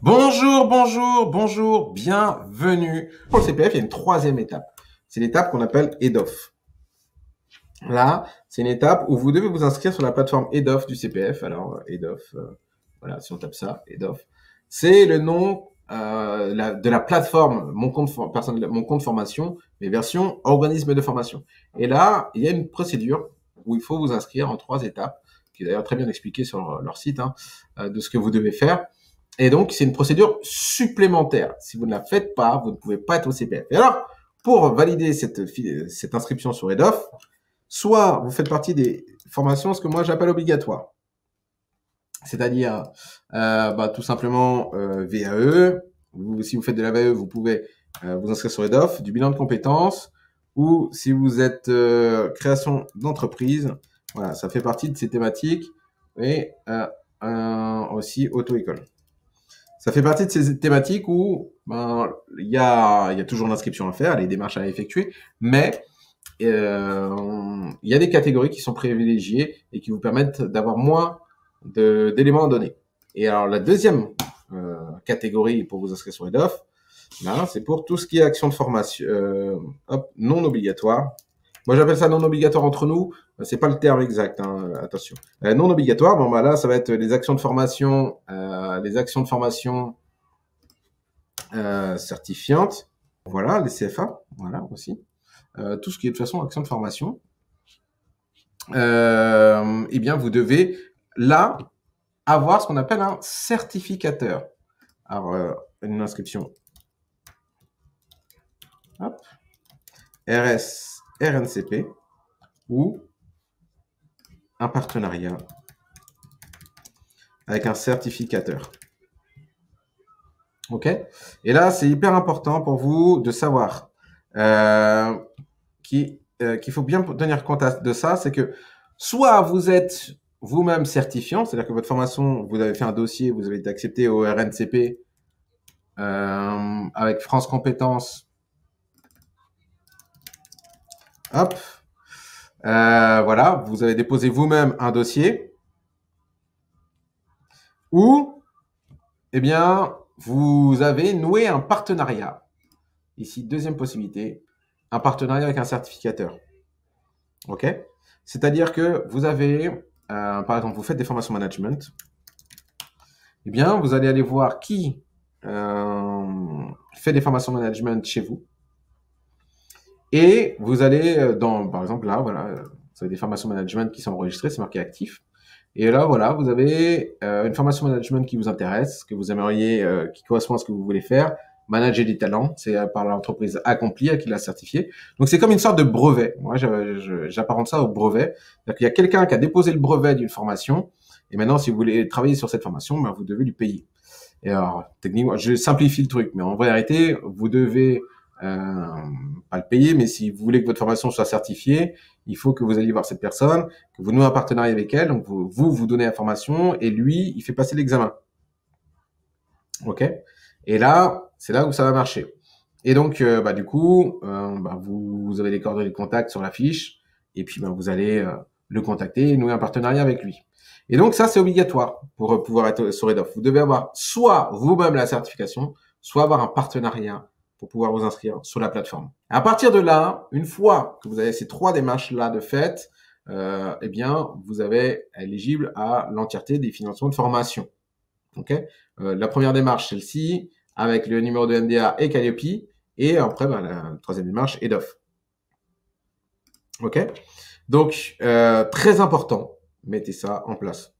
Bonjour, bonjour, bonjour, bienvenue. Pour CPF, il y a une troisième étape. C'est l'étape qu'on appelle EDOF. Là, c'est une étape où vous devez vous inscrire sur la plateforme EDOF du CPF. Alors, euh, EDOF, euh, voilà, si on tape ça, EDOF. C'est le nom euh, de la plateforme mon compte, mon compte formation, mais version organisme de formation. Et là, il y a une procédure où il faut vous inscrire en trois étapes, qui est d'ailleurs très bien expliquée sur leur, site, hein, de ce que vous devez faire. Et donc, c'est une procédure supplémentaire. Si vous ne la faites pas, vous ne pouvez pas être au CPF. Et alors, pour valider cette, cette inscription sur EDOF, soit vous faites partie des formations, ce que moi j'appelle obligatoire, C'est-à-dire, euh, bah, tout simplement, euh, VAE. si vous faites de la VAE, vous pouvez euh, vous inscrire sur EDOF, du bilan de compétences, ou si vous êtes création d'entreprise. Voilà, ça fait partie de ces thématiques. Et aussi auto-école ça fait partie de ces thématiques où ben, il y, a, toujours l'inscription à faire, les démarches à effectuer, mais euh, il y a des catégories qui sont privilégiées et qui vous permettent d'avoir moins d'éléments à donner. Et alors la deuxième euh, catégorie pour vous inscrire sur EDOF, c'est pour tout ce qui est actions de formation euh, non obligatoire. Moi j'appelle ça non obligatoire entre nous, c'est pas le terme exact, hein, attention. non obligatoire, bon bah là ça va être les actions de formation actions de formation euh, certifiantes, voilà, les CFA, voilà aussi, euh, tout ce qui est de toute façon action de formation. Euh, eh bien, vous devez là avoir ce qu'on appelle un certificateur. Alors, une inscription. RS, RNCP ou un partenariat avec un certificateur. OK Et là, c'est hyper important pour vous de savoir euh, euh qu'il faut bien tenir compte de ça, c'est que soit vous êtes vous-même certifiant, c'est-à-dire que votre formation, vous avez fait un dossier, vous avez été accepté au RNCP euh, avec France Compétences. Hop. Euh, voilà, vous avez déposé vous-même un dossier ou eh bien, vous avez noué un partenariat. Ici, deuxième possibilité, un partenariat avec un certificateur. OK C'est-à-dire que vous avez, euh, par exemple, vous faites des formations management. Eh bien, vous allez aller voir qui euh, fait des formations management chez vous. Et vous allez euh, dans, par exemple, là, voilà, vous avez des formations management qui sont enregistrées, c'est marqué actif. Et là, voilà, vous avez euh, une formation management qui vous intéresse, que vous aimeriez, euh, qui correspond à ce que vous voulez faire. Manager des talents, c'est euh, par l'entreprise accomplie qui l'a certifié. Donc c'est comme une sorte de brevet. Moi, j'apparente ça au brevet. Il y a quelqu'un qui a déposé le brevet d'une formation, et maintenant, si vous voulez travailler sur cette formation, ben, vous devez lui payer. Et alors, techniquement, je simplifie le truc, mais en réalité, vous devez euh, pas le payer, mais si vous voulez que votre formation soit certifiée, il faut que vous alliez voir cette personne, que vous nouez un partenariat avec elle, donc vous, vous, donnez la formation, et lui, il fait passer l'examen. OK Et là, c'est là où ça va marcher. Et donc, euh, bah, du coup, euh, bah, vous, avez les coordonnées de contact sur la fiche, et puis bah, vous allez le contacter et nouer un partenariat avec lui. Et donc, ça, c'est obligatoire pour pouvoir être sur Redoff. Vous devez avoir soit vous-même la certification, soit avoir un partenariat pour pouvoir vous inscrire sur la plateforme. À partir de là, une fois que vous avez ces trois démarches-là de fait, euh, eh bien, vous avez éligible à l'entièreté des financements de formation. Ok euh, la première démarche, celle-ci, avec le numéro de NDA et Calliope, et après, ben, la troisième démarche, EDOF. Ok Donc, euh, très important, mettez ça en place.